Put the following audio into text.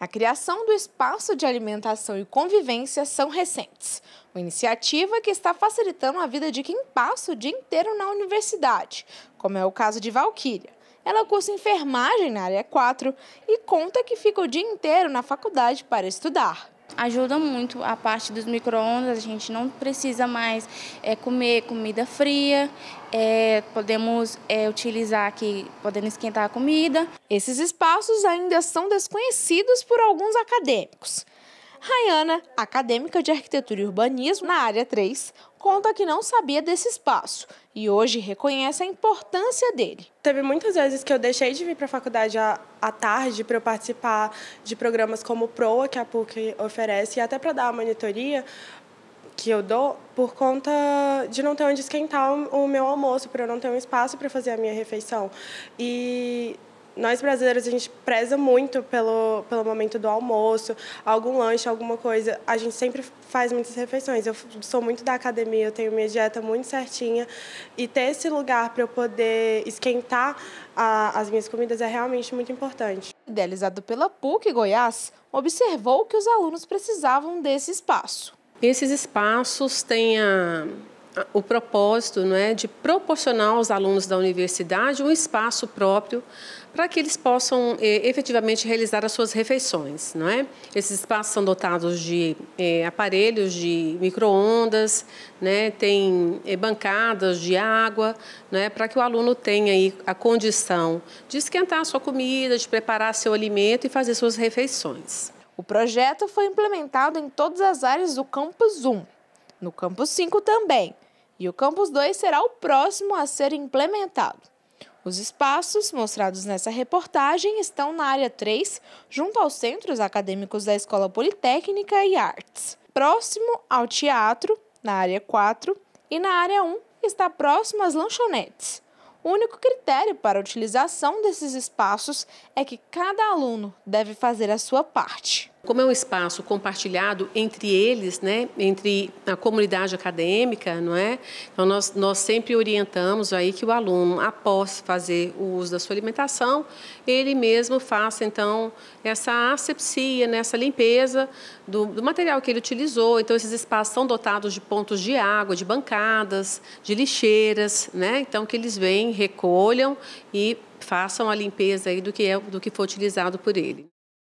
A criação do espaço de alimentação e convivência são recentes. Uma iniciativa que está facilitando a vida de quem passa o dia inteiro na universidade, como é o caso de Valquíria. Ela cursa enfermagem na área 4 e conta que fica o dia inteiro na faculdade para estudar ajuda muito a parte dos micro-ondas, a gente não precisa mais é, comer comida fria, é, podemos é, utilizar aqui, podendo esquentar a comida. Esses espaços ainda são desconhecidos por alguns acadêmicos. Rayana, acadêmica de arquitetura e urbanismo na área 3, conta que não sabia desse espaço e hoje reconhece a importância dele. Teve muitas vezes que eu deixei de vir para a faculdade à, à tarde para participar de programas como o PROA, que a PUC oferece, e até para dar a monitoria que eu dou por conta de não ter onde esquentar o meu almoço, para eu não ter um espaço para fazer a minha refeição. E nós brasileiros a gente preza muito pelo, pelo momento do almoço, algum lanche, alguma coisa. A gente sempre faz muitas refeições. Eu sou muito da academia, eu tenho minha dieta muito certinha e ter esse lugar para eu poder esquentar a, as minhas comidas é realmente muito importante. Idealizado pela PUC Goiás, observou que os alunos precisavam desse espaço. Esses espaços têm a o propósito não é, de proporcionar aos alunos da universidade um espaço próprio para que eles possam eh, efetivamente realizar as suas refeições. Não é? Esses espaços são dotados de eh, aparelhos de microondas, né, tem eh, bancadas de água, é? para que o aluno tenha aí a condição de esquentar a sua comida, de preparar seu alimento e fazer suas refeições. O projeto foi implementado em todas as áreas do Campus 1, no Campus 5 também, e o Campus 2 será o próximo a ser implementado. Os espaços mostrados nessa reportagem estão na área 3, junto aos centros acadêmicos da Escola Politécnica e Artes. Próximo ao teatro, na área 4, e na área 1 está próximo às lanchonetes. O único critério para a utilização desses espaços é que cada aluno deve fazer a sua parte como é um espaço compartilhado entre eles, né, entre a comunidade acadêmica, não é? Então nós, nós sempre orientamos aí que o aluno, após fazer o uso da sua alimentação, ele mesmo faça então essa asepsia, né, essa limpeza do, do material que ele utilizou. Então esses espaços são dotados de pontos de água, de bancadas, de lixeiras, né? Então que eles vêm, recolham e façam a limpeza aí do que é do que foi utilizado por ele.